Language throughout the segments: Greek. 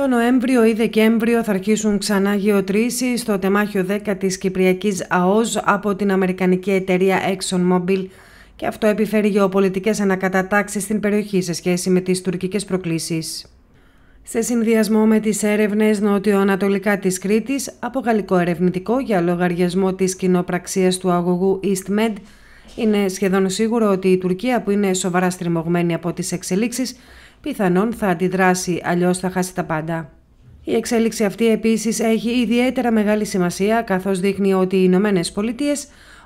Το Νοέμβριο ή Δεκέμβριο θα αρχίσουν ξανά γεωτρήσεις στο τεμάχιο 10 της Κυπριακής ΑΟΣ από την Αμερικανική εταιρεία ExxonMobil και αυτό επιφέρει γεωπολιτικές ανακατατάξεις στην περιοχή σε σχέση με τις τουρκικές προκλήσεις. Σε συνδυασμό με τις έρευνες νότιο-ανατολικά της Κρήτης από γαλλικό ερευνητικό για λογαριασμό της κοινοπραξίας του αγωγού EastMed, είναι σχεδόν σίγουρο ότι η Τουρκία που είναι σοβαρά στριμωγμένη από τις εξελίξεις πιθανόν θα αντιδράσει, αλλιώς θα χάσει τα πάντα. Η εξέλιξη αυτή επίσης έχει ιδιαίτερα μεγάλη σημασία καθώς δείχνει ότι οι Ηνωμένες Πολιτείες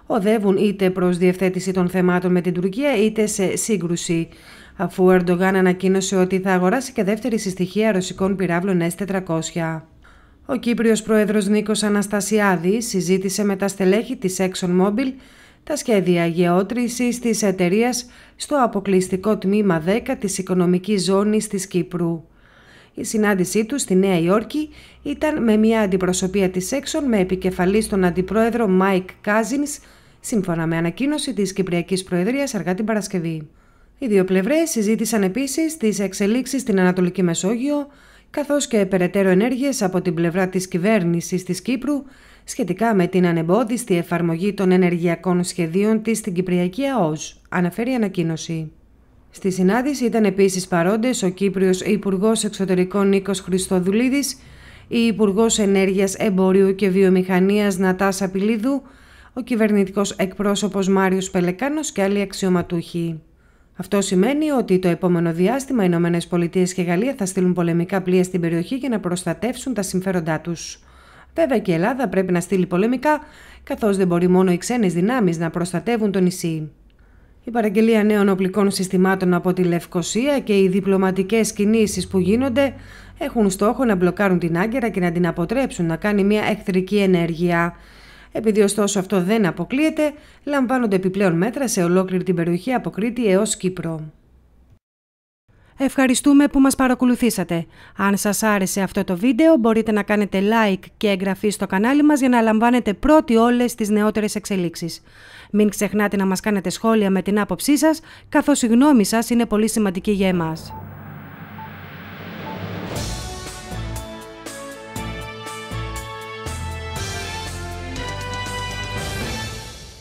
οδεύουν είτε προς διευθέτηση των θεμάτων με την Τουρκία είτε σε σύγκρουση αφού ο Ερντογάν ανακοίνωσε ότι θα αγοράσει και δεύτερη συστοιχεία ρωσικών πυράβλων S-400. Ο Κύπριος Πρόεδρος Νίκος Αναστασιάδης συζήτησε με τα στελέχη της ExxonMobil τα σχέδια γεώτρησης της εταιρείας στο αποκλειστικό τμήμα 10 της Οικονομικής Ζώνης της Κύπρου. Η συνάντησή τους στη Νέα Υόρκη ήταν με μια αντιπροσωπεία της έξω με επικεφαλής τον αντιπρόεδρο Μάικ Κάζινς, σύμφωνα με ανακοίνωση της Κυπριακής Προεδρίας αργά την Παρασκευή. Οι δύο πλευρές συζήτησαν επίσης τις εξελίξεις στην Ανατολική Μεσόγειο, καθώς και περαιτέρω ενέργειες από την πλευρά της κυβέρνησης της Κύπρου σχετικά με την ανεμπόδιστη εφαρμογή των ενεργειακών σχεδίων της στην Κυπριακή ΑΟΣ, αναφέρει η ανακοίνωση. Στη συνάντηση ήταν επίσης παρόντες ο Κύπριος Υπουργός Εξωτερικών Νίκος Χριστοδουλίδης, η Υπουργός Ενέργειας Εμπορίου και Βιομηχανίας Νατάσα Απειλίδου, ο κυβερνητικός εκπρόσωπος Μάριος Πελεκάνος και άλλοι αξιωματούχοι. Αυτό σημαίνει ότι το επόμενο διάστημα οι Ηνωμένες Πολιτείες και Γαλλία θα στείλουν πολεμικά πλοία στην περιοχή για να προστατεύσουν τα συμφέροντά τους. Βέβαια και η Ελλάδα πρέπει να στείλει πολεμικά, καθώς δεν μπορεί μόνο οι ξένες δυνάμεις να προστατεύουν το νησί. Η παραγγελία νέων οπλικών συστημάτων από τη Λευκοσία και οι διπλωματικές κινήσεις που γίνονται έχουν στόχο να μπλοκάρουν την Άγκυρα και να την αποτρέψουν να κάνει μια εχθρική ενέργεια. Επειδή ωστόσο αυτό δεν αποκλείεται, λαμβάνονται επιπλέον μέτρα σε ολόκληρη την περιοχή από Κρήτη έως Κύπρο. Ευχαριστούμε που μας παρακολουθήσατε. Αν σας άρεσε αυτό το βίντεο μπορείτε να κάνετε like και εγγραφή στο κανάλι μας για να λαμβάνετε πρώτοι όλες τις νεότερες εξελίξεις. Μην ξεχνάτε να μας κάνετε σχόλια με την άποψή σας, καθώς η γνώμη σας είναι πολύ σημαντική για εμάς.